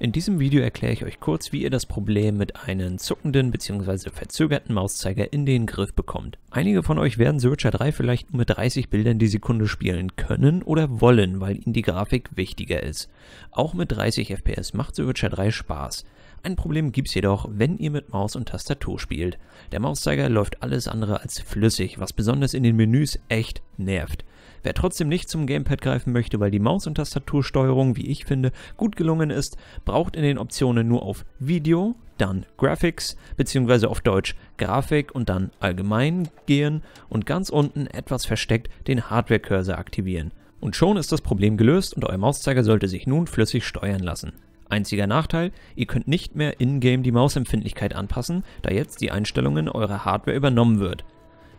In diesem Video erkläre ich euch kurz, wie ihr das Problem mit einem zuckenden bzw. verzögerten Mauszeiger in den Griff bekommt. Einige von euch werden The Witcher 3 vielleicht nur mit 30 Bildern die Sekunde spielen können oder wollen, weil ihnen die Grafik wichtiger ist. Auch mit 30 FPS macht The Witcher 3 Spaß. Ein Problem gibt's jedoch, wenn ihr mit Maus und Tastatur spielt. Der Mauszeiger läuft alles andere als flüssig, was besonders in den Menüs echt nervt. Wer trotzdem nicht zum Gamepad greifen möchte, weil die Maus- und Tastatursteuerung, wie ich finde, gut gelungen ist, braucht in den Optionen nur auf Video, dann Graphics bzw. auf Deutsch Grafik und dann Allgemein gehen und ganz unten etwas versteckt den Hardware-Cursor aktivieren. Und schon ist das Problem gelöst und euer Mauszeiger sollte sich nun flüssig steuern lassen. Einziger Nachteil, ihr könnt nicht mehr in-game die Mausempfindlichkeit anpassen, da jetzt die Einstellungen eurer Hardware übernommen wird.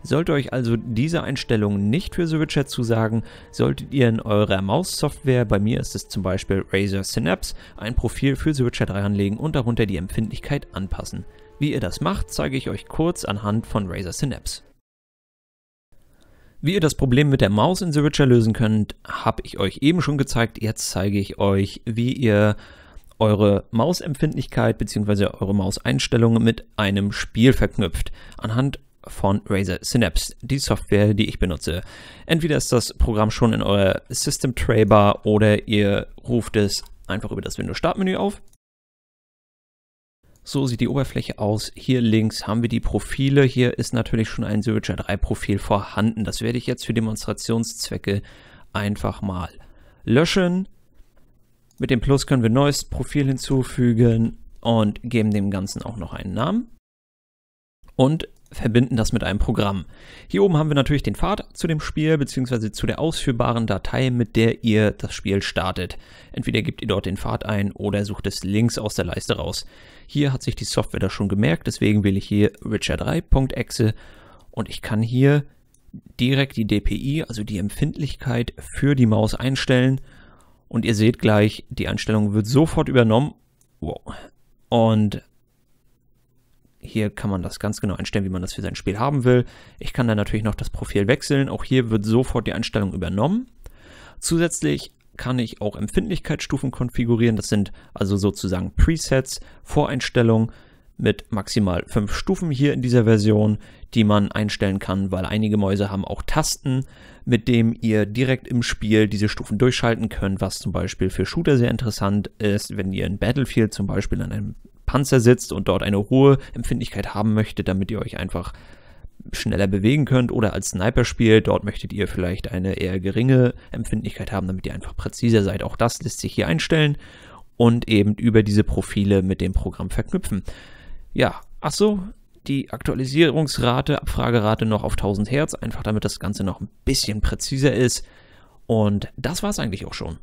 Sollte euch also diese Einstellung nicht für SolarChat zusagen, solltet ihr in eurer Maussoftware, bei mir ist es zum Beispiel Razer Synapse, ein Profil für 3 anlegen und darunter die Empfindlichkeit anpassen. Wie ihr das macht, zeige ich euch kurz anhand von Razer Synapse. Wie ihr das Problem mit der Maus in Switcher lösen könnt, habe ich euch eben schon gezeigt. Jetzt zeige ich euch, wie ihr eure Mausempfindlichkeit bzw. eure Mauseinstellungen mit einem Spiel verknüpft. Anhand von Razer Synapse, die Software, die ich benutze. Entweder ist das Programm schon in eurer System Tray Bar oder ihr ruft es einfach über das Windows Startmenü auf. So sieht die Oberfläche aus. Hier links haben wir die Profile. Hier ist natürlich schon ein Searcher 3 Profil vorhanden. Das werde ich jetzt für Demonstrationszwecke einfach mal löschen. Mit dem Plus können wir neues Profil hinzufügen und geben dem Ganzen auch noch einen Namen. Und verbinden das mit einem Programm. Hier oben haben wir natürlich den Pfad zu dem Spiel beziehungsweise zu der ausführbaren Datei, mit der ihr das Spiel startet. Entweder gebt ihr dort den Pfad ein oder sucht es links aus der Leiste raus. Hier hat sich die Software das schon gemerkt, deswegen wähle ich hier Witcher3.exe und ich kann hier direkt die DPI, also die Empfindlichkeit für die Maus einstellen und ihr seht gleich, die Einstellung wird sofort übernommen. Wow. Und hier kann man das ganz genau einstellen, wie man das für sein Spiel haben will. Ich kann dann natürlich noch das Profil wechseln. Auch hier wird sofort die Einstellung übernommen. Zusätzlich kann ich auch Empfindlichkeitsstufen konfigurieren. Das sind also sozusagen Presets, Voreinstellungen mit maximal fünf Stufen hier in dieser Version, die man einstellen kann, weil einige Mäuse haben auch Tasten, mit denen ihr direkt im Spiel diese Stufen durchschalten könnt, was zum Beispiel für Shooter sehr interessant ist, wenn ihr in Battlefield zum Beispiel an einem Panzer sitzt und dort eine hohe Empfindlichkeit haben möchte, damit ihr euch einfach schneller bewegen könnt oder als Sniper spielt. Dort möchtet ihr vielleicht eine eher geringe Empfindlichkeit haben, damit ihr einfach präziser seid. Auch das lässt sich hier einstellen und eben über diese Profile mit dem Programm verknüpfen. Ja, achso, die Aktualisierungsrate, Abfragerate noch auf 1000 Hertz, einfach damit das Ganze noch ein bisschen präziser ist. Und das war es eigentlich auch schon.